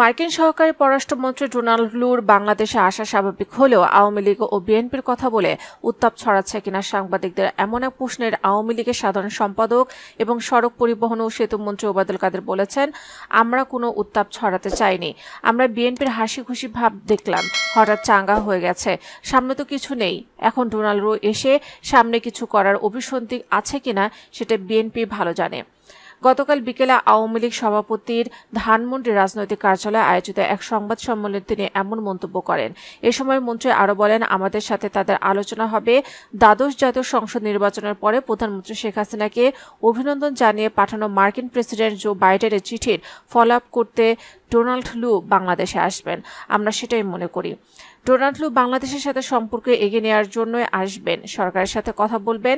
মার্কিন সহকারী পররাষ্ট্রমন্ত্রী ডোনাল্ড লুর বাংলাদেশে আসা স্বাভাবিক হলেও আওয়ামী লীগ ও বিএনপির কথা বলে উত্তাপ ছড়াচ্ছে কিনা সাংবাদিকদের এমন এক প্রশ্নের আওয়ামী লীগের সাধারণ সম্পাদক এবং সড়ক পরিবহন ও সেতু মন্ত্রী ওবায়দুল কাদের বলেছেন আমরা কোনো উত্তাপ ছড়াতে চাইনি আমরা বিএনপির হাসি খুশি ভাব দেখলাম হঠাৎ চাঙ্গা হয়ে গেছে সামনে তো কিছু নেই এখন ডোনাল্ড এসে সামনে কিছু করার অভিসন্ধি আছে কিনা সেটা বিএনপি ভালো জানে গতকাল বিকেলে আওয়ামী লীগ সভাপতির ধানমন্ডি রাজনৈতিক কার্যালয়ে আয়োজিত এক সংবাদ সম্মেলনে তিনি এমন মন্তব্য করেন এ সময় মন্ত্রী আরও বলেন আমাদের সাথে তাদের আলোচনা হবে দ্বাদশ জাতীয় সংসদ নির্বাচনের পরে প্রধানমন্ত্রী শেখ হাসিনাকে অভিনন্দন জানিয়ে পাঠানো মার্কিন প্রেসিডেন্ট জো বাইডেনের চিঠির ফলো আপ করতে ডোনাল্ড লু বাংলাদেশে আসবেন আমরা সেটাই মনে করি ডোনাল্ড লু বাংলাদেশের সাথে সম্পর্ক এগিয়ে নেওয়ার জন্যই আসবেন সরকারের সাথে কথা বলবেন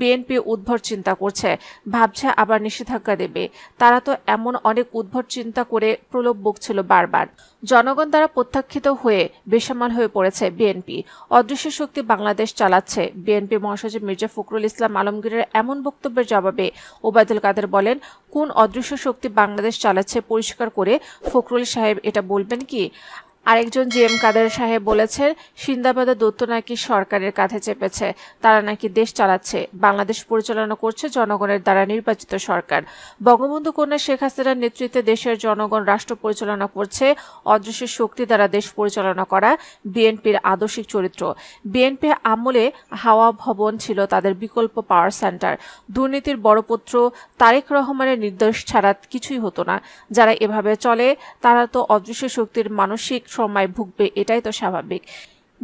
বিএনপি উদ্ভর চিন্তা করছে ভাবছে আবার নিষেধাজ্ঞা দেবে তারা তো এমন অনেক উদ্ভর চিন্তা করে প্রলোপ বকছিল বারবার জনগণ দ্বারা প্রত্যাখ্যিত হয়ে বেসামাল হয়ে পড়েছে বিএনপি অদৃশ্য শক্তি বাংলাদেশ চালাচ্ছে বিএনপি মহাসচিব মির্জা ফখরুল ইসলাম আলমগীরের এমন বক্তব্যের জবাবে ওবায়দুল কাদের বলেন কোন অদৃশ্য শক্তি বাংলাদেশ চালাচ্ছে পরিষ্কার করে ফখরুল সাহেব এটা বলবেন কি আরেকজন জি এম কাদের সাহেব বলেছেন সিন্দাবাদের দত্ত নাকি সরকারের কাঁধে চেপেছে তারা নাকি দেশ চালাচ্ছে বাংলাদেশ পরিচালনা করছে জনগণের দ্বারা নির্বাচিত সরকার বঙ্গবন্ধু কন্যা শেখ হাসিনার নেতৃত্বে দেশের জনগণ রাষ্ট্র পরিচালনা করছে অদৃশ্য শক্তি দ্বারা দেশ পরিচালনা করা বিএনপির আদর্শিক চরিত্র বিএনপি আমলে হাওয়া ভবন ছিল তাদের বিকল্প পাওয়ার সেন্টার দুর্নীতির বড় পুত্র তারেক রহমানের নির্দেশ ছাড়া কিছুই হতো না যারা এভাবে চলে তারা তো অদৃশ্য শক্তির মানসিক সময় ভুগবে এটাই তো স্বাভাবিক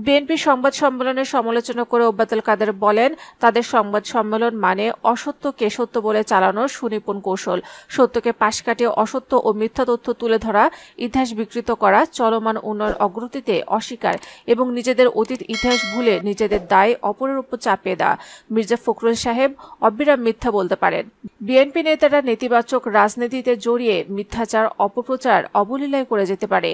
বিএনপি সংবাদ সম্মেলনের সমালোচনা করে ওব্বাতুল কাদের বলেন তাদের সংবাদ সম্মেলন মানে অসত্যকে সত্য বলে চালানোর সুনিপুণ কৌশল সত্যকে পাশ কাটিয়ে অসত্য ও মিথ্যা তথ্য তুলে ধরা ইতিহাস বিকৃত করা চলমান উন্নয়ন অগ্রগতিতে অস্বীকার এবং নিজেদের অতীত ইতিহাস ভুলে নিজেদের দায় অপরের উপর চাপিয়ে দেওয়া মির্জা ফখরুল সাহেব অবিরাম মিথ্যা বলতে পারেন বিএনপি নেতারা নেতিবাচক রাজনীতিতে জড়িয়ে মিথ্যাচার অপপ্রচার অবলীলায় করে যেতে পারে